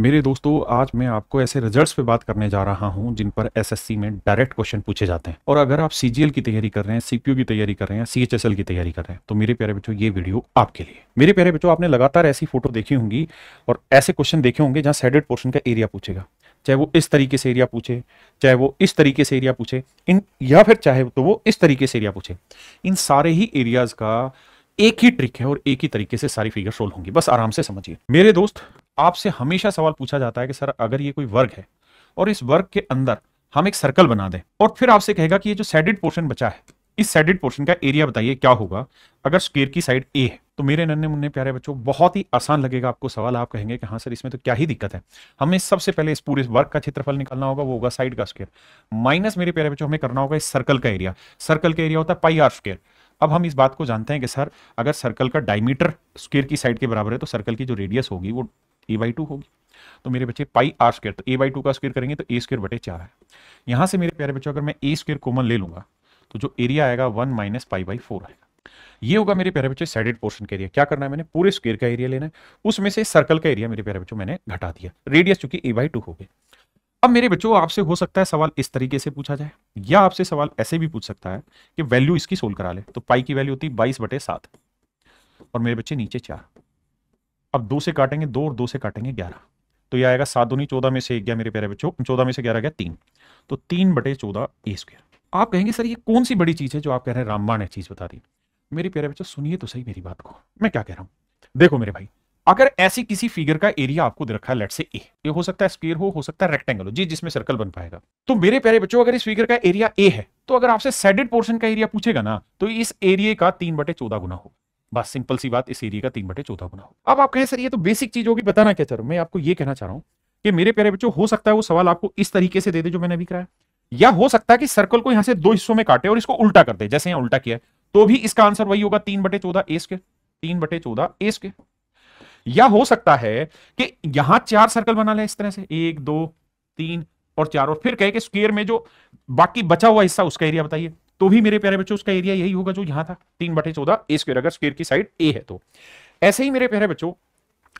मेरे दोस्तों आज मैं आपको ऐसे रिजल्ट्स पे बात करने जा रहा हूं जिन पर एसएससी में डायरेक्ट क्वेश्चन पूछे जाते हैं और अगर आप सीजीएल की तैयारी कर रहे हैं सीपीयू की तैयारी कर रहे हैं सीएचएसएल की तैयारी कर रहे हैं तो मेरे प्यारे बच्चों ये वीडियो आपके लिए मेरे प्यारे बच्चों आपने लगातार ऐसी फोटो देखी होंगी और ऐसे क्वेश्चन देखे होंगे जहाँ सेडेड पोर्शन का एरिया पूछेगा चाहे वो इस तरीके से एरिया पूछे चाहे वो इस तरीके से एरिया पूछे इन या फिर चाहे तो वो इस तरीके से एरिया पूछे इन सारे ही एरियाज का एक ही ट्रिक है और एक ही तरीके से सारी फिगर सोल्व होंगी बस आराम से समझिए मेरे दोस्त आपसे हमेशा सवाल पूछा जाता है कि सर अगर ये कोई वर्ग है और इस वर्ग के अंदर हम एक सर्कल बना दें और फिर आपसे कहेगा कि ये जो सेडेड पोर्शन बचा है इस सेडेड पोर्शन का एरिया बताइए क्या होगा अगर स्क्वेयर की साइड ए है तो मेरे नन्हे मुन्ने प्यारे बच्चों बहुत ही आसान लगेगा आपको सवाल आप कहेंगे कि हाँ सर इसमें तो क्या ही दिक्कत है हमें सबसे पहले इस पूरे वर्ग का क्षेत्रफल निकालना होगा वो होगा साइड का स्क्वेयर माइनस मेरे प्यारे बच्चों हमें करना होगा इस सर्कल का एरिया सर्कल का एरिया होता है पाई आर स्क्वेयर अब हम इस बात को जानते हैं कि सर अगर सर्कल का डायमीटर स्क्वेयर की साइड के बराबर है तो सर्कल की जो रेडियस होगी वो ए बाई टू होगी तो मेरे बच्चे पाई आर स्क्र तो ए बाई टू का स्क्र करेंगे तो ए स्क्र बटे चार है यहाँ से मेरे प्यारे बच्चों अगर मैं ए स्क्र कोमन ले लूंगा तो जो एरिया आएगा one minus pi by four आएगा ये होगा मेरे प्यारे बच्चे साइडेड पोर्शन का एरिया क्या करना है मैंने पूरे स्क्वेयर का एरिया लेना है उसमें से सर्कल का एरिया मेरे प्यारे बच्चों मैंने घटा दिया रेडियस चूंकि ए बाई टू हो गए अब मेरे बच्चों आपसे हो सकता है सवाल इस तरीके से पूछा जाए या आपसे सवाल ऐसे भी पूछ सकता है कि वैल्यू इसकी सोल्व करा ले तो पाई की वैल्यू होती है बाईस बटे सात और मेरे बच्चे नीचे चार अब दो से काटेंगे दो और दो से काटेंगे ग्यारह तो यह आएगा सात दूनी चौदह में से एक गया मेरे प्यारे बच्चों चौदह में से ग्यारह गया तीन तो तीन बटे चौदह ए स्क्वायर आप कहेंगे सर ये कौन सी बड़ी चीज़ है जो आप कह रहे हैं रामबाण है चीज़ बता दी मेरे प्यारे बच्चों सुनिए तो सही मेरी बात को मैं क्या कह रहा हूँ देखो मेरे भाई अगर ऐसी किसी फिगर का एरिया आपको दे रखा है लेट से ए ये हो सकता है स्क्वेयर हो हो सकता है रेक्टेंगल हो जी जिसमें सर्कल बन पाएगा तो मेरे प्यारे बच्चों अगर इस फिगर का एरिया ए है तो अगर आपसे सेडेड पोर्शन का एरिया पूछेगा ना तो इस एरिया का तीन बटे चौदह गुना हो बस सिंपल सी बात इस एरिया का तीन बटे चौथा गुना अब आप कहें सर ये तो बेसिक चीज होगी बताना क्या चाह रहा हूं मैं आपको ये कहना चाह रहा हूं कि मेरे प्यारे बच्चों हो सकता है वो सवाल आपको इस तरीके से दे दे जो मैंने अभी कराया या हो सकता है कि सर्कल को यहां से दो हिस्सों में काटे और इसको उल्टा कर दे जैसे यहां उल्टा किया तो भी इसका आंसर वही होगा तीन बटे चौदह एस के तीन बटे चौदह एस के या हो सकता है कि यहां चार सर्कल बना ले इस तरह से एक दो तीन और चार और फिर कहे कि स्क्वेयर में जो बाकी बचा हुआ हिस्सा उसका एरिया बताइए तो भी मेरे प्यारे बच्चों उसका एरिया यही होगा जो यहाँ था तीन बटे चौदह ए स्क्र अगर स्क्वेयर की साइड ए है तो ऐसे ही मेरे प्यारे बच्चों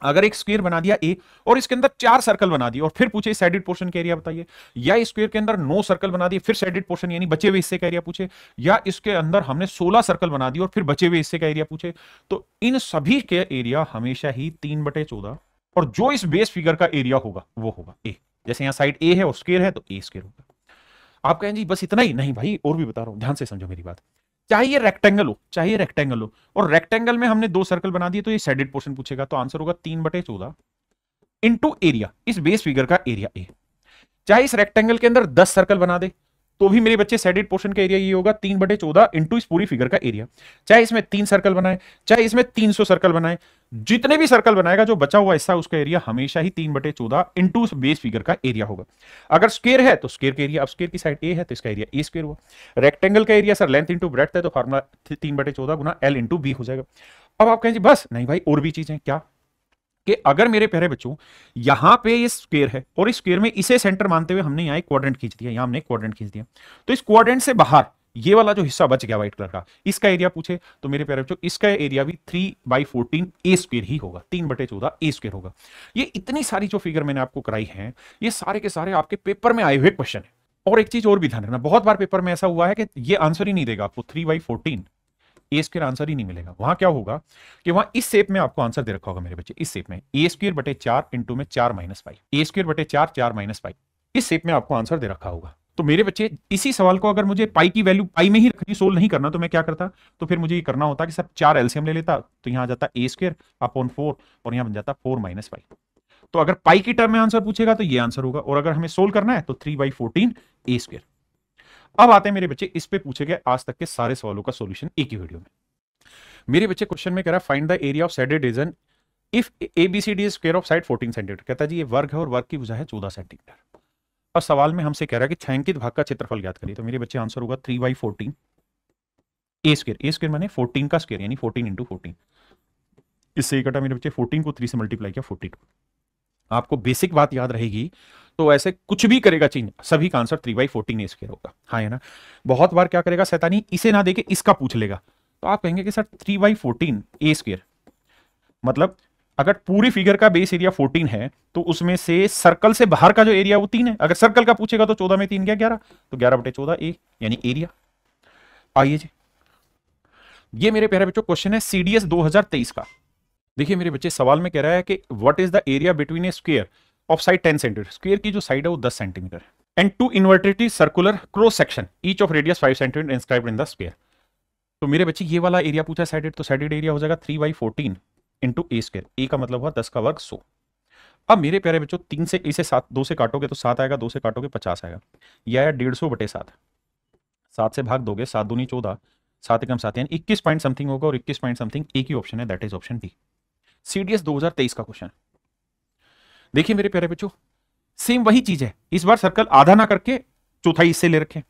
अगर एक स्क्वेयर बना दिया ए और इसके अंदर चार सर्कल बना दिए और फिर पूछे साइडेड पोर्शन का एरिया बताइए या स्क्वेयर के अंदर नौ सर्कल बना दिए फिर साइडेड पोर्शन यानी बचे हुए हिस्से का एरिया पूछे या इसके अंदर हमने सोलह सर्कल बना दिए और फिर बचे हुए हिस्से का एरिया पूछे तो इन सभी के एरिया हमेशा ही तीन बटे चौदह और जो इस बेस फिगर का एरिया होगा वो होगा ए जैसे यहाँ साइड ए है और स्केयर है तो ए स्केयर होगा आप कहें जी बस इतना ही नहीं भाई और भी बता रहा हूँ ध्यान से समझो मेरी बात चाहे ये रेक्टेंगल हो चाहे ये रेक्टेंगल हो और रेक्टेंगल में हमने दो सर्कल बना दिए तो ये सेडेड पोर्शन पूछेगा तो आंसर होगा तीन बटे चौदह इंटू एरिया इस बेस फिगर का एरिया ए चाहे इस रेक्टेंगल के अंदर दस सर्कल बना दे तो भी मेरे बच्चे सेडेड पोर्शन का एरिया ये होगा तीन बटे चौदह इंटू इस पूरी फिगर का एरिया चाहे इसमें तीन सर्कल बनाए चाहे इसमें तीन सौ सर्कल बनाए जितने भी सर्कल बनाएगा जो बचा हुआ हिस्सा उसका एरिया हमेशा ही तीन बटे चौदह इंटू बेस फिगर का एरिया होगा अगर स्केयर है तो स्केयर का एरिया अब स्केयर की साइड ए है तो इसका एरिया ए स्केयर हुआ रेक्टेंगल का area sir length into breadth है तो फॉर्मुला तीन बटे चौदह गुना एल इंटू बी हो जाएगा अब आप कहें बस नहीं भाई और भी चीजें क्या कि अगर मेरे प्यारे बच्चों यहां पे ये स्क्वेयर है और इस स्क्वेयर में इसे सेंटर मानते हुए हमने यहां एक क्वाड्रेंट खींच दिया यहां हमने क्वाड्रेंट खींच दिया तो इस क्वाड्रेंट से बाहर ये वाला जो हिस्सा बच गया व्हाइट कलर का इसका एरिया पूछे तो मेरे प्यारे बच्चों इसका एरिया भी three by fourteen A square ही होगा तीन बटे चौदह ए स्क्वेयर होगा ये इतनी सारी जो फिगर मैंने आपको कराई है ये सारे के सारे आपके पेपर में आए हुए क्वेश्चन है और एक चीज और भी ध्यान रखना बहुत बार पेपर में ऐसा हुआ है कि ये आंसर ही नहीं देगा आपको three by fourteen A square answer ही नहीं मिलेगा वहां क्या होगा कि वहां इस सेप में आपको आंसर दे रखा होगा मेरे बच्चे इस सेप में ए स्क्र बटे चार इंटू में चार माइनस फाइव ए स्क्र बटे चार चार माइनस फाइव इस सेप में आपको आंसर दे रखा होगा तो मेरे बच्चे इसी सवाल को अगर मुझे पाई की वैल्यू पाई में ही रखनी सोल्व नहीं करना तो मैं क्या करता तो फिर मुझे ये करना होता कि सर चार एलसीएम ले लेता तो यहाँ आ जाता ए स्क्र अपॉन फोर और यहाँ बन जाता फोर माइनस फाइव तो अगर पाई की टर्म में आंसर पूछेगा तो ये आंसर होगा और अगर हमें सोल्व करना है तो three by fourteen A square अब आते हैं मेरे बच्चे इस पे पूछे गए आज तक के सारे सवालों का सोल्यूशन एक ही वीडियो में मेरे बच्चे क्वेश्चन में कह रहा है find the area of shaded region if A B C D square of side fourteen centimetre कहता है जी ये वर्ग है और वर्ग की भुजा है चौदह सेंटीमीटर अब सवाल में हमसे कह रहा है कि छैंकित भाग का क्षेत्रफल ज्ञात करिए तो मेरे बच्चे आंसर होगा three by fourteen A square A square मैंने फोर्टीन का स्क्र यानी फोर्टीन इंटू फोर्टीन इससे कटा मेरे बच्चे फोर्टीन को थ्री से मल्टीप्लाई किया फोर्टी टू आपको बेसिक बात याद रहेगी तो ऐसे कुछ भी करेगा चीन सभी का answer three by fourteen A square होगा हाँ है ना बहुत बार क्या करेगा सैतानी इसे ना देके इसका पूछ लेगा तो आप कहेंगे कि sir three by fourteen A square मतलब अगर पूरी फिगर का बेस एरिया 14 है तो उसमें से सर्कल से बाहर का जो एरिया वो तीन है अगर सर्कल का पूछेगा तो 14 में तीन गया ग्यारह तो 11 बटे चौदह ए यानी एरिया आइए जी ये मेरे प्यारे बच्चों क्वेश्चन है सीडीएस 2023 का देखिए मेरे बच्चे सवाल में कह रहा है कि what is the area between a square of side ten centimetre square की जो साइड है वो दस centimetre and two invertedly circular cross section each of radius five centimetre inscribe in the square तो मेरे बच्चे ये वाला एरिया पूछा साइडेड तो साइडेड एरिया हो जाएगा three by fourteen into A square A का मतलब हुआ दस का वर्ग सो अब मेरे प्यारे बच्चों तीन से इसे सात दो से काटोगे तो सात आएगा दो से काटोगे पचास आएगा यह आया डेढ़ सौ बटे सात सात से भाग दोगे सात दूनी चौदह सात एकम सात यानी इक्कीस पॉइंट समथिंग होगा और इक्कीस पॉइंट समथिंग एक ही ऑप्शन है that is option D C D S दो हजार तेईस का क्वेश्चन देखिए मेरे प्यारे बच्चों सेम वही चीज है इस बार सर्कल आधा ना करके चौथाई हिस्से ले रखें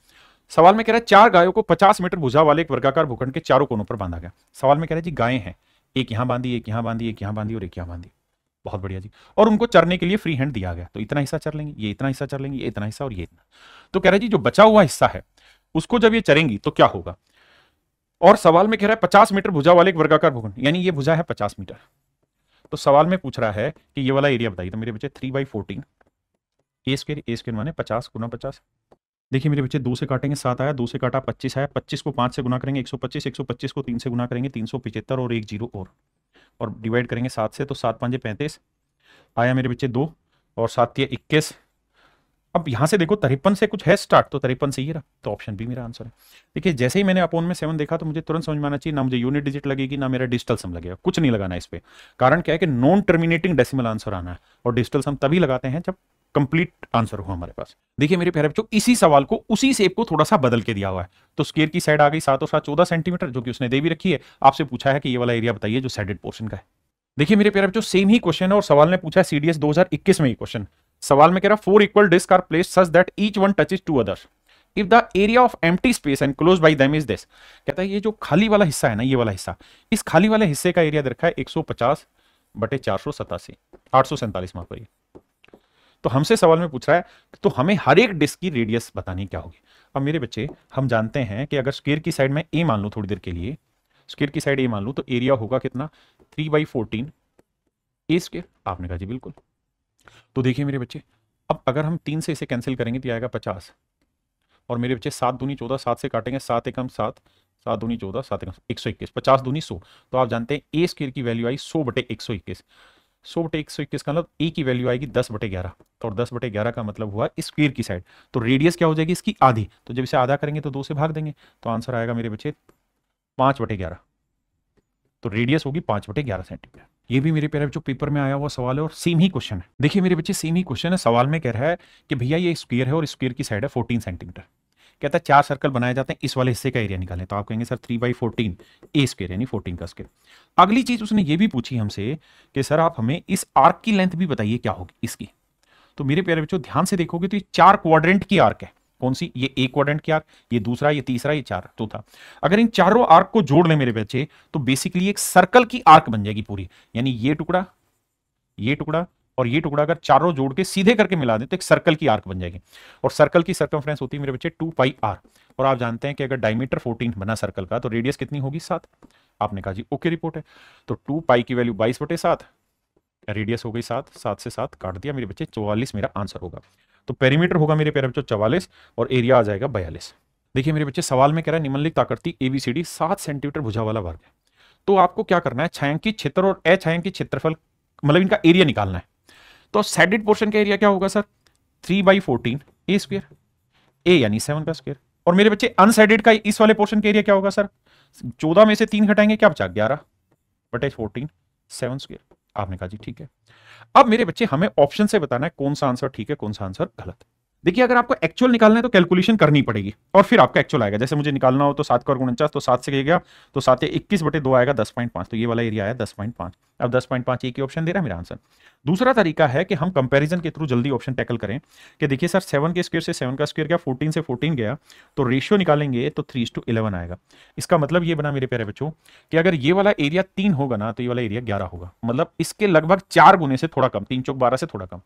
सवाल में कह रहा है चार गायों को 50 मीटर भुजा वाले एक वर्गाकार भूखंड के चारों कोनों पर बांधा गया सवाल में कह रहा है जी गायें हैं एक यहां बांधी एक यहां बांधी एक यहां बांधी और एक यहां बांधी बहुत बढ़िया जी और उनको चरने के लिए फ्री हैंड दिया गया तो इतना हिस्सा चर लेंगे ये इतना हिस्सा चर लेंगे ये इतना हिस्सा और ये इतना तो कह रहे जी जो बचा हुआ हिस्सा है उसको जब ये चरेंगी तो क्या होगा और सवाल में कह रहा है पचास मीटर भुजा वाले एक वर्गाकार भूखंड यानी ये भुजा है पचास मीटर तो सवाल में पूछ रहा है कि ये वाला एरिया बताइए तो मेरे बच्चे three by fourteen a square a square माने पचास गुना पचास देखिए मेरे बच्चे दो से काटेंगे सात आया दो से काटा पच्चीस आया पच्चीस को पाँच से गुना करेंगे एक सौ पच्चीस एक सौ पच्चीस को तीन से गुना करेंगे तीन सौ पिचहत्तर और एक जीरो और और डिवाइड करेंगे सात से तो सात पाँच पैंतीस आया मेरे बच्चे दो और सात या इक्कीस अब यहां से देखो तिरपन से कुछ है स्टार्ट तो तिरपन से ही रहा तो ऑप्शन भी मेरा आंसर है देखिए जैसे ही मैंने अपोन में सेवन देखा तो मुझे तुरंत समझ में आना चाहिए ना मुझे यूनिट डिजिट लगेगी ना मेरा डिजिटल सम लगेगा कुछ नहीं लगाना इस पर कारण क्या है कि नॉन टर्मिनेटिंग डेसिमल आंसर आना है और डिजिटल सम तभी लगाते हैं जब कंप्लीट आंसर हो हमारे पास देखिए मेरे प्यारे बच्चों इसी सवाल को उसी सेप को थोड़ा सा बदल के दिया हुआ है तो स्केयर की साइड आ गई सातों सात चौदह सेंटीमीटर जो कि उसने दे भी रखी है आपसे पूछा है कि ये वाला एरिया बताइए जो साइडेड पोर्शन का है देखिए मेरे प्यारे बच्चों सेम ही क्वेश्चन है और सवाल ने पूछा है सीडीएस 2021 में ही क्वेश्चन सवाल में कह रहा four equal disc are place such that each one touches two other if the area of empty space enclosed by them is this कहता है ये जो खाली वाला हिस्सा है ना ये वाला हिस्सा इस खाली वाले हिस्से का एरिया रखा है एक सौ पचास बटे चार सौ सतासी आठ सौ सैंतालीस माफ करिए तो हमसे सवाल में पूछ रहा है तो हमें हर एक डिस्क की रेडियस बतानी क्या होगी अब मेरे बच्चे हम जानते हैं कि अगर स्क्वेयर की साइड में ए मान लूँ थोड़ी देर के लिए स्क्वेयर की साइड ए मान लूँ तो एरिया होगा कितना three by fourteen A square आपने कहा जी बिल्कुल तो देखिए मेरे बच्चे अब अगर हम तीन से इसे कैंसिल करेंगे तो आएगा पचास और मेरे बच्चे सात दूनी चौदह सात से काटेंगे सात एकम सात सात दूनी चौदह सात एकम एक सौ इक्कीस पचास दूनी सौ तो आप जानते हैं ए स्केयर की वैल्यू आई सौ बटे एक सौ इक्कीस सौ बटे एक सौ इक्कीस का मतलब ए की वैल्यू आएगी दस बटे ग्यारह और दस बटे ग्यारह का मतलब हुआ स्क्वेयर की साइड तो रेडियस क्या हो जाएगी इसकी आधी तो जब इसे आधा करेंगे तो दो से भाग देंगे तो आंसर आएगा मेरे बच्चे पाँच बटे ग्यारह तो रेडियस होगी पांच बटे ग्यारह सेंटीमीटर ये भी मेरे प्यारे बच्चों पेपर में आया हुआ सवाल है और सेम ही क्वेश्चन है देखिए मेरे बच्चे सेम ही क्वेश्चन है सवाल में कह रहा है कि भैया ये स्क्वेयर है और स्क्वेयर की साइड है फोर्टीन सेंटीमीटर कहता है चार सर्कल बनाए जाते हैं इस वाले हिस्से का एरिया निकालें तो आप कहेंगे sir three by fourteen A square यानी फोर्टीन का स्क्वेयर अगली चीज उसने ये भी पूछी हमसे कि सर आप हमें इस आर्क की लेंथ भी बताइए क्या होगी इसकी तो मेरे प्यारे बच्चों ध्यान से देखोगे तो ये चार क्वाड्रेंट की आर्क है कौन सी ये एक क्वाड्रेंट की आर्क ये दूसरा ये तीसरा ये चार चौथा तो अगर इन चारों आर्क को जोड़ लें मेरे बच्चे तो बेसिकली एक सर्कल की आर्क बन जाएगी पूरी यानी ये टुकड़ा ये टुकड़ा और ये टुकड़ा अगर चारों जोड़ के सीधे करके मिला दें तो एक सर्कल की आर्क बन जाएगी और सर्कल की सर्कमफ्रेंस होती है मेरे बच्चे टू पाई आर और आप जानते हैं कि अगर डायमीटर फोर्टीन बना सर्कल का तो रेडियस कितनी होगी सात आपने कहा जी ओके रिपोर्ट है तो टू पाई की वैल्यू बाईस बटे सात रेडियस हो गई सात सात से सात काट दिया मेरे बच्चे चौवालीस मेरा आंसर होगा तो पेरीमीटर होगा मेरे प्यारे बच्चों चवालीस और एरिया आ जाएगा बयालीस देखिए मेरे बच्चे सवाल में कह रहा है निम्नलिखित आकृति एबीसीडी सात सेंटीमीटर भुजा वाला वर्ग है तो आपको क्या करना है छायांकित क्षेत्र और अछायांकित क्षेत्रफल मतलब इनका एरिया निकालना है तो सेडेड पोर्शन का एरिया क्या होगा sir three by fourteen A square a यानी सेवन का स्क्वेयर और मेरे बच्चे अनसेडेड का इस वाले पोर्शन का एरिया क्या होगा सर चौदह में से तीन घटाएंगे क्या बचा ग्यारह बटे फोर्टीन सेवन स्क्वेयर आपने कहा जी ठीक है अब मेरे बच्चे हमें ऑप्शन से बताना है कौन सा आंसर ठीक है कौन सा आंसर गलत देखिए अगर आपको एक्चुअल निकालना है तो कैलकुलेशन करनी पड़ेगी और फिर आपका एक्चुअल आएगा जैसे मुझे निकालना हो तो सात का उनचास तो सात से गया तो सात इक्कीस बटे दो आएगा दस पॉइंट पांच तो ये वाला एरिया आया दस पॉइंट पांच अब दस पॉइंट पांच एक ही ऑप्शन दे रहा है मेरा आंसर दूसरा तरीका है कि हम कंपैरिजन के थ्रू जल्दी ऑप्शन टैकल करें कि देखिए सर सेवन के स्क्वेयर से सेवन का स्क्वेयर गया फोर्टीन से फोर्टीन गया तो रेशियो निकालेंगे तो थ्री टू इलेवन आएगा इसका मतलब ये बना मेरे प्यारे बच्चों कि अगर ये वाला एरिया तीन होगा ना तो ये वाला एरिया ग्यारह होगा मतलब इसके लगभग चार गुने से थोड़ा कम तीन चौक बारह से थोड़ा कम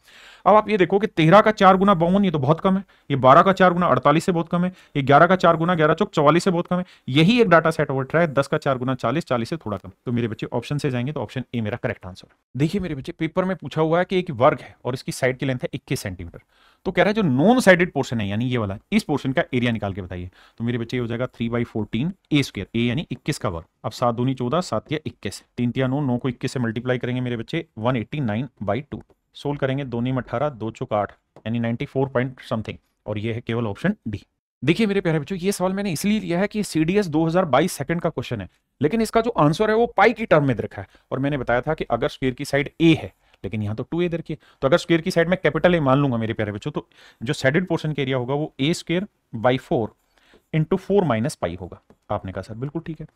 अब आप ये देखो कि तेरह का चार गुना बावन ये तो बहुत कम है ये बारह का चार गुना अड़तालीस से बहुत कम है ये ग्यारह का चार गुना ग्यारह चौक चौवालीस से बहुत कम है यही एक डाटा सेट ओवर है दस का चार गुना चालीस चालीस से थोड़ा कम तो मेरे बच्चे ऑप्शन से जाएंगे तो ऑप्शन ए मेरा करेक्ट आंसर देखिए मेरे बच्चे पेपर में पूछा हुआ है कि एक वर्ग है और इसकी साइड की लेंथ है इक्कीस सेंटीमीटर तो कह रहा है जो नॉन साइडेड पोर्शन है यानी ये वाला इस पोर्शन का एरिया निकाल के बताइए तो मेरे बच्चे हो जाएगा three by fourteen A square a यानी इक्कीस का वर्ग अब सात दूनी चौदह सात या इक्कीस तीन तिया नौ नौ को इक्कीस से मल्टीप्लाई करेंगे मेरे बच्चे one eighty nine by two solve करेंगे दो नीम अठारह दो चौक आठ यानी नाइनटी फोर पॉइंट समथिंग और ये है केवल ऑप्शन डी देखिए मेरे प्यारे बच्चों ये सवाल मैंने इसलिए लिया है कि सी डी एस दो हजार बाईस सेकंड का क्वेश्चन है लेकिन इसका जो आंसर है वो पाई की टर्म में रखा है और मैंने बताया था कि अगर स्क्वेयर की साइड ए है लेकिन यहाँ तो टू ए दे रखी तो अगर स्क्वेयर की साइड में कैपिटल ए मान लूंगा मेरे प्यारे बच्चों तो जो सेडेड पोर्शन का एरिया होगा वो a square by four into four minus pi होगा आपने कहा सर बिल्कुल ठीक है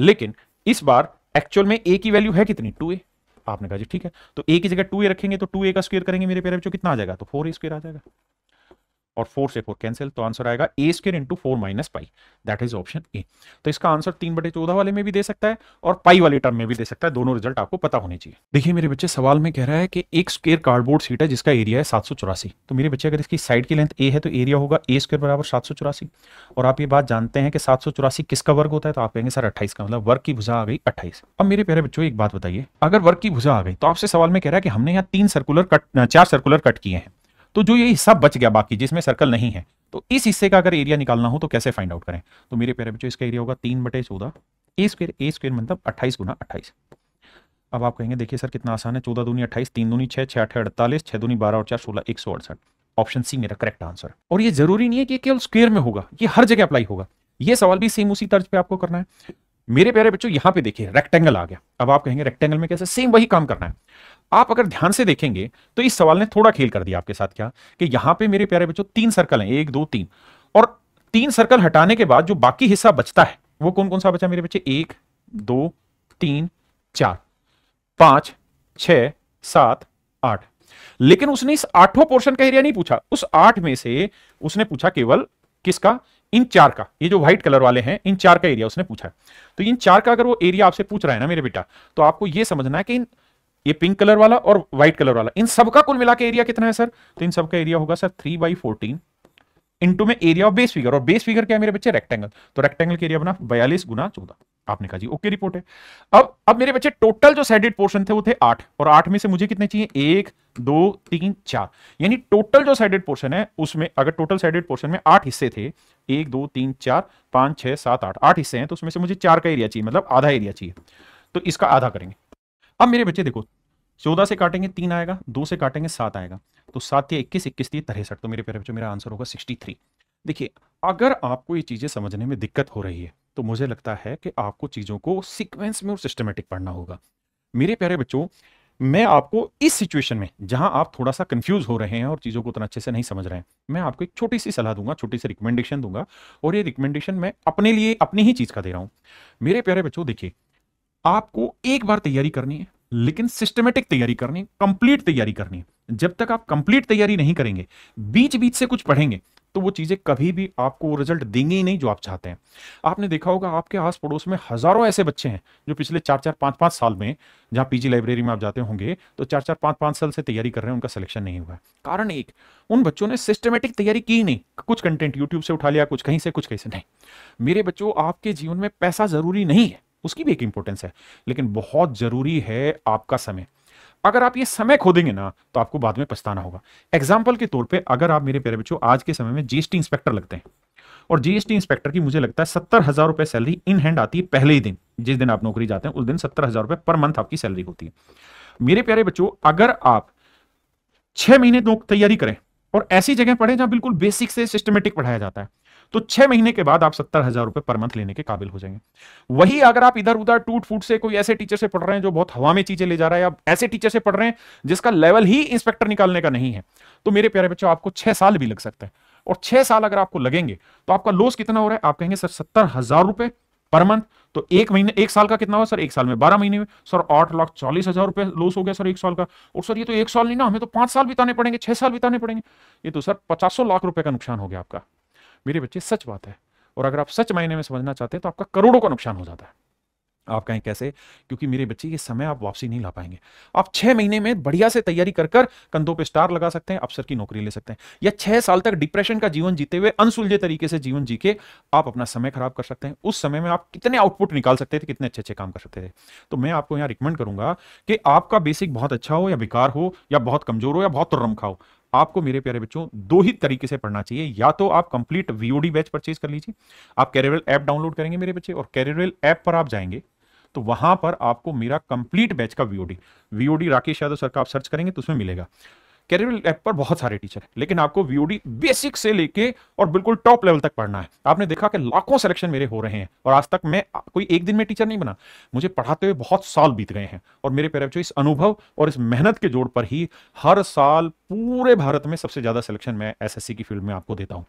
लेकिन इस बार एक्चुअल में ए की वैल्यू है कितनी टू ए आपने कहा जी ठीक है तो ए की जगह टू ए रखेंगे तो टू ए का स्क्वेयर करेंगे मेरे प्यारे बच्चों कितना आ जाएगा तो फोर ए स्क्वेयर आ जाएगा और फोर से फोर कैंसिल तो आंसर आएगा a square into four minus pi that is option A तो इसका आंसर तीन बटे चौदह वाले में भी दे सकता है और पाई वाले टर्म में भी दे सकता है दोनों रिजल्ट आपको पता होने चाहिए देखिए मेरे बच्चे सवाल में कह रहा है कि एक स्क्र कार्डबोर्ड सीट है जिसका एरिया है सात तो मेरे बच्चे अगर इसकी साइड की लेंथ ए है तो एरिया होगा ए स्क्र बराबर सात और आप ये बात जानते हैं कि सात किसका वर्ग होता है तो आप कहेंगे सर अट्ठाईस का मतलब वर्ग की भुजा आ गई अट्ठाईस अब मेरे प्यारे बच्चों एक बात बताइए अगर वर्ग की भुजा आ गई तो आपसे सवाल में कह रहा है कि हमने यहाँ तीन सर्कुलर कट चार सर्कुलर कट किए हैं तो जो ये हिस्सा बच गया बाकी जिसमें सर्कल नहीं है तो इस हिस्से का अगर एरिया निकालना हो तो कैसे फाइंड आउट करें तो मेरे प्यारे बच्चों इसका एरिया होगा तीन बटे चौदह ए स्क्वेयर ए स्क्वेयर मतलब अट्ठाईस गुना अट्ठाईस अब आप कहेंगे देखिए सर कितना आसान है चौदह दूनी अट्ठाईस तीन दूनी छः छः अठे अड़तालीस छः दूनी बारह और चार सोलह एक सौ अड़सठ ऑप्शन सी मेरा करेक्ट आंसर और ये जरूरी नहीं है कि केवल स्क्वेयर में होगा ये हर जगह अप्लाई होगा ये सवाल भी सेम उसी तर्ज पे आपको करना है मेरे प्यारे बच्चों यहाँ पे देखिए रेक्टेंगल आ गया अब आप कहेंगे रेक्टेंगल में कैसे सेम वही काम करना है आप अगर ध्यान से देखेंगे तो इस सवाल ने थोड़ा खेल कर दिया आपके साथ क्या कि यहां पे मेरे प्यारे बच्चों तीन सर्कल हैं एक दो तीन और तीन सर्कल हटाने के बाद जो बाकी हिस्सा बचता है वो कौन कौन सा बचा मेरे बच्चे एक दो तीन चार पांच छ सात आठ लेकिन उसने इस आठों पोर्शन का एरिया नहीं पूछा उस आठ में से उसने पूछा केवल किसका इन चार का ये जो व्हाइट कलर वाले हैं इन चार का एरिया उसने पूछा तो इन चार का अगर वो एरिया आपसे पूछ रहा है ना मेरे बेटा तो आपको ये समझना है कि इन ये पिंक कलर वाला और व्हाइट कलर वाला इन सबका कुल मिला के एरिया कितना है सर तो इन सबका एरिया होगा sir three by fourteen into में एरिया ऑफ बेस फिगर और बेस फिगर क्या है मेरे बच्चे रेक्टेंगल तो रेक्टेंगल के एरिया बना बयालीस गुना चौदह आपने कहा जी ओके रिपोर्ट है अब अब मेरे बच्चे टोटल जो साइडेड पोर्शन थे वो थे आठ और आठ में से मुझे कितने चाहिए एक दो तीन चार यानी टोटल जो साइडेड पोर्शन है उसमें अगर टोटल साइडेड पोर्शन में आठ हिस्से थे एक दो तीन चार पांच छह सात आठ आठ हिस्से हैं तो उसमें से मुझे चार का एरिया चाहिए मतलब आधा एरिया चाहिए तो इसका आधा करेंगे अब मेरे बच्चे देखो चौदह से काटेंगे तीन आएगा दो से काटेंगे सात आएगा तो सात या इक्कीस इक्कीस तीन तिरसठ तो मेरे प्यारे बच्चों मेरा आंसर होगा सिक्सटी थ्री देखिए अगर आपको ये चीज़ें समझने में दिक्कत हो रही है तो मुझे लगता है कि आपको चीज़ों को सिक्वेंस में और सिस्टमेटिक पढ़ना होगा मेरे प्यारे बच्चों मैं आपको इस सिचुएशन में जहां आप थोड़ा सा कंफ्यूज हो रहे हैं और चीज़ों को उतना अच्छे से नहीं समझ रहे हैं मैं आपको एक छोटी सी सलाह दूंगा छोटी सी रिकमेंडेशन दूंगा और ये रिकमेंडेशन मैं अपने लिए अपनी ही चीज़ का दे रहा हूँ मेरे प्यारे बच्चों देखिए आपको एक बार तैयारी करनी है लेकिन सिस्टमेटिक तैयारी करनी कंप्लीट तैयारी करनी जब तक आप कंप्लीट तैयारी नहीं करेंगे बीच बीच से कुछ पढ़ेंगे तो वो चीज़ें कभी भी आपको वो रिजल्ट देंगे ही नहीं जो आप चाहते हैं आपने देखा होगा आपके आस पड़ोस में हज़ारों ऐसे बच्चे हैं जो पिछले चार चार पांच पांच साल में जहां पीजी लाइब्रेरी में आप जाते होंगे तो चार चार पाँच पाँच साल से तैयारी कर रहे हैं उनका सिलेक्शन नहीं हुआ है कारण एक उन बच्चों ने सिस्टमेटिक तैयारी की नहीं कुछ कंटेंट यूट्यूब से उठा लिया कुछ कहीं से कुछ कहीं से नहीं मेरे बच्चों आपके जीवन में पैसा ज़रूरी नहीं है उसकी भी एक इंपॉर्टेंस है लेकिन बहुत जरूरी है आपका समय अगर आप ये समय खो देंगे ना तो आपको बाद में पछताना होगा एग्जाम्पल के तौर पे अगर आप मेरे प्यारे बच्चों आज के समय में जीएसटी इंस्पेक्टर लगते हैं और जीएसटी इंस्पेक्टर की मुझे लगता है सत्तर हजार रुपए सैलरी इन हैंड आती है पहले ही दिन जिस दिन आप नौकरी जाते हैं उस दिन सत्तर हजार रुपए पर मंथ आपकी सैलरी होती है मेरे प्यारे बच्चों अगर आप छह महीने तैयारी करें और ऐसी जगह पढ़े जहां बिल्कुल बेसिक से सिस्टमेटिक पढ़ाया जाता है तो छह महीने के बाद आप सत्तर हजार रुपए पर मंथ लेने के काबिल हो जाएंगे वही अगर आप इधर उधर टूट फूट से कोई ऐसे टीचर से पढ़ रहे हैं जो बहुत हवा में चीजें ले जा रहा है या ऐसे टीचर से पढ़ रहे हैं जिसका लेवल ही इंस्पेक्टर निकालने का नहीं है तो मेरे प्यारे बच्चों आपको छह साल भी लग सकता है और छह साल अगर आपको लगेंगे तो आपका लॉस कितना हो रहा है आप कहेंगे सर सत्तर हजार रुपए पर मंथ तो एक महीने एक साल का कितना हुआ सर एक साल में बारह महीने में सर आठ लाख चालीस हजार रुपए लॉस हो गया सर एक साल का और सर ये तो एक साल नहीं ना हमें तो पांच साल बिताने पड़ेंगे छह साल बिताने पड़ेंगे ये तो सर पचासों लाख रुपए का नुकसान हो गया आपका मेरे बच्चे सच बात है और अगर आप सच मायने में समझना चाहते हैं तो आपका करोड़ों का नुकसान हो जाता है आप कहें कैसे क्योंकि मेरे बच्चे ये समय आप वापसी नहीं ला पाएंगे आप छह महीने में बढ़िया से तैयारी कर कंधों पे स्टार लगा सकते हैं अफसर की नौकरी ले सकते हैं या छह साल तक डिप्रेशन का जीवन जीते हुए अनसुलझे तरीके से जीवन जी के आप अपना समय खराब कर सकते हैं उस समय में आप कितने आउटपुट निकाल सकते थे कितने अच्छे अच्छे काम कर सकते थे तो मैं आपको यहाँ रिकमेंड करूंगा कि आपका बेसिक बहुत अच्छा हो या बेकार हो या बहुत कमजोर हो या बहुत रमखा हो आपको मेरे प्यारे बच्चों दो ही तरीके से पढ़ना चाहिए या तो आप कंप्लीट वीओडी बैच परचेज कर लीजिए आप कैरेवेल ऐप डाउनलोड करेंगे मेरे बच्चे और कैरेवेल ऐप पर आप जाएंगे तो वहां पर आपको मेरा कंप्लीट बैच का VOD VOD Rakesh Yadav sir का आप सर्च करेंगे तो उसमें मिलेगा कैरियर ऐप पर बहुत सारे टीचर हैं लेकिन आपको वीओडी बेसिक से लेके और बिल्कुल टॉप लेवल तक पढ़ना है आपने देखा कि लाखों सिलेक्शन मेरे हो रहे हैं और आज तक मैं कोई एक दिन में टीचर नहीं बना मुझे पढ़ाते हुए बहुत साल बीत गए हैं और मेरे पैर इस अनुभव और इस मेहनत के जोड़ पर ही हर साल पूरे भारत में सबसे ज्यादा सिलेक्शन मैं एस की फील्ड में आपको देता हूँ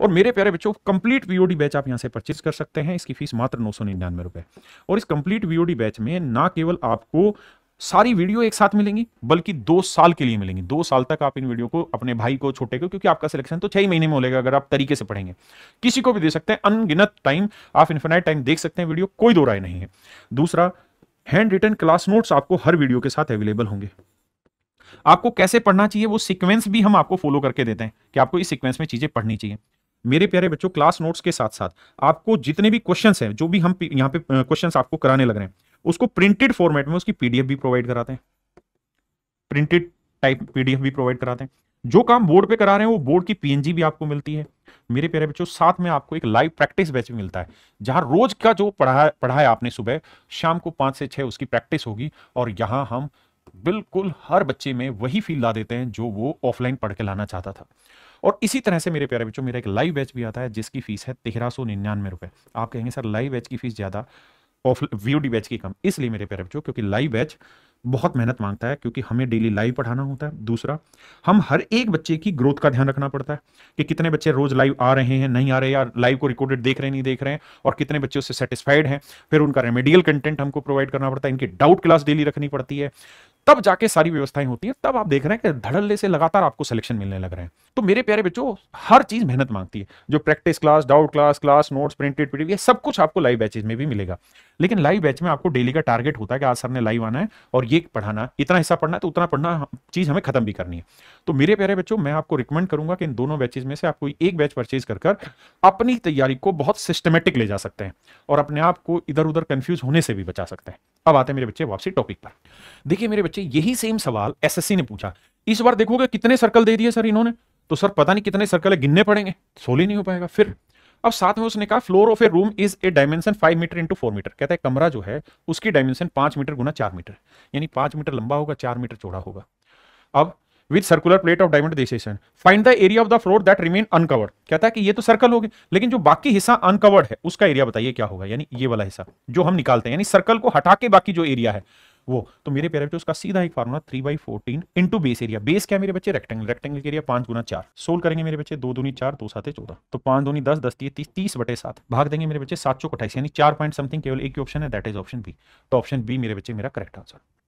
और मेरे प्यारे बच्चों कंप्लीट वीओडी बैच आप यहाँ से परचेज कर सकते हैं इसकी फीस मात्र नौ सौ निन्यानवे रुपए और इस कंप्लीट वीओडी बैच में ना केवल आपको सारी वीडियो एक साथ मिलेंगी बल्कि दो साल के लिए मिलेंगी दो साल तक आप इन वीडियो को अपने भाई को छोटे को क्योंकि आपका सिलेक्शन तो छह ही महीने में होगा अगर आप तरीके से पढ़ेंगे किसी को भी दे सकते हैं अनगिनत टाइम आप इन्फिनाइट टाइम देख सकते हैं वीडियो कोई दो राय नहीं है दूसरा हैंड रिटर्न क्लास नोट्स आपको हर वीडियो के साथ अवेलेबल होंगे आपको कैसे पढ़ना चाहिए वो सिक्वेंस भी हम आपको फॉलो करके देते हैं कि आपको इस सिक्वेंस में चीजें पढ़नी चाहिए मेरे प्यारे बच्चों क्लास नोट्स के साथ साथ आपको जितने भी क्वेश्चंस हैं जो भी हम यहाँ पे क्वेश्चंस आपको कराने लग रहे हैं उसको प्रिंटेड फॉर्मेट में उसकी पीडीएफ भी प्रोवाइड कराते हैं प्रिंटेड टाइप पीडीएफ भी प्रोवाइड कराते हैं जो काम बोर्ड पे करा रहे हैं वो बोर्ड की पीएनजी भी आपको मिलती है मेरे प्यारे बच्चों साथ में आपको एक लाइव प्रैक्टिस बैच भी मिलता है जहां रोज का जो पढ़ा पढ़ाया आपने सुबह शाम को पांच से छह उसकी प्रैक्टिस होगी और यहाँ हम बिल्कुल हर बच्चे में वही फील ला देते हैं जो वो ऑफलाइन पढ़ के लाना चाहता था और इसी तरह से मेरे प्यारे बच्चों मेरा एक लाइव बैच भी आता है जिसकी फीस है तेरह सौ निन्यानवे रुपए आप कहेंगे सर लाइव बैच की फीस ज़्यादा ऑफ व्यूड बैच की कम इसलिए मेरे प्यारे बच्चों क्योंकि लाइव बैच बहुत मेहनत मांगता है क्योंकि हमें डेली लाइव पढ़ाना होता है दूसरा हम हर एक बच्चे की ग्रोथ का ध्यान रखना पड़ता है कि कितने बच्चे रोज लाइव आ रहे हैं नहीं आ रहे या लाइव को रिकॉर्डेड देख रहे नहीं देख रहे हैं और कितने बच्चे उससे सेटिस्फाइड हैं फिर उनका रेमेडियल कंटेंट हमको प्रोवाइड करना पड़ता है इनकी डाउट क्लास डेली रखनी पड़ती है तब जाके सारी व्यवस्थाएं होती हैं तब आप देख रहे हैं कि धड़ल्ले से लगातार आपको सिलेक्शन मिलने लग रहे हैं तो मेरे प्यारे बच्चों हर चीज मेहनत मांगती है जो practice class doubt class class notes printed PDF ये सब कुछ आपको लाइव बैचेज में भी मिलेगा लेकिन लाइव बैच में आपको डेली का टारगेट होता है कि आज सर ने लाइव आना है और ये पढ़ाना इतना हिस्सा पढ़ना है तो उतना पढ़ना चीज हमें खत्म भी करनी है तो मेरे प्यारे बच्चों मैं आपको रिकमेंड करूंगा कि इन दोनों बैचेज में से आप कोई एक बैच परचेज कर अपनी तैयारी को बहुत सिस्टमेटिक ले जा सकते हैं और अपने आप को इधर उधर कंफ्यूज होने से भी बचा सकते हैं अब आते हैं मेरे बच्चे वापसी टॉपिक पर देखिए मेरे बच्चे यही सेम सवाल एसएससी ने पूछा इस बार देखोगे कितने सर्कल दे दिए सर इन्होंने तो सर पता नहीं कितने सर्कल है गिनने पड़ेंगे सोल ही नहीं हो पाएगा फिर अब साथ में उसने कहा floor of a room is a dimension five metre into four metre कहता है कमरा जो है उसकी डायमेंशन पांच मीटर गुना चार मीटर यानी पांच मीटर लंबा होगा चार मीटर चौड़ा होगा अब with circular plate of diameter decimetre find the area of the floor that remain uncovered कहता है कि ये तो सर्कल हो गए लेकिन जो बाकी हिस्सा अनकवर्ड है उसका एरिया बताइए क्या होगा यानी ये वाला हिस्सा जो हम निकालते हैं यानी सर्कल को हटा के बाकी जो एरिया है वो तो मेरे पेरे बच्चों उसका सीधा एक formula three by fourteen into base area base क्या मेरे बच्चे रेक्टेंगल रेक्टेंगल के एरिया पांच गुना चार सोल करेंगे मेरे बच्चे दो दूनी चार दो सात चौदह तो पांच दूनी दस दस तीस तीस बटे सात भाग देंगे मेरे बच्चे सात सौ अठाईस यानी चार पॉइंट समथिंग केवल एक ही ऑप्शन है दैट इज ऑप्शन बी तो ऑप्शन बी मेरे बच्चे मेरा करेक्ट आंसर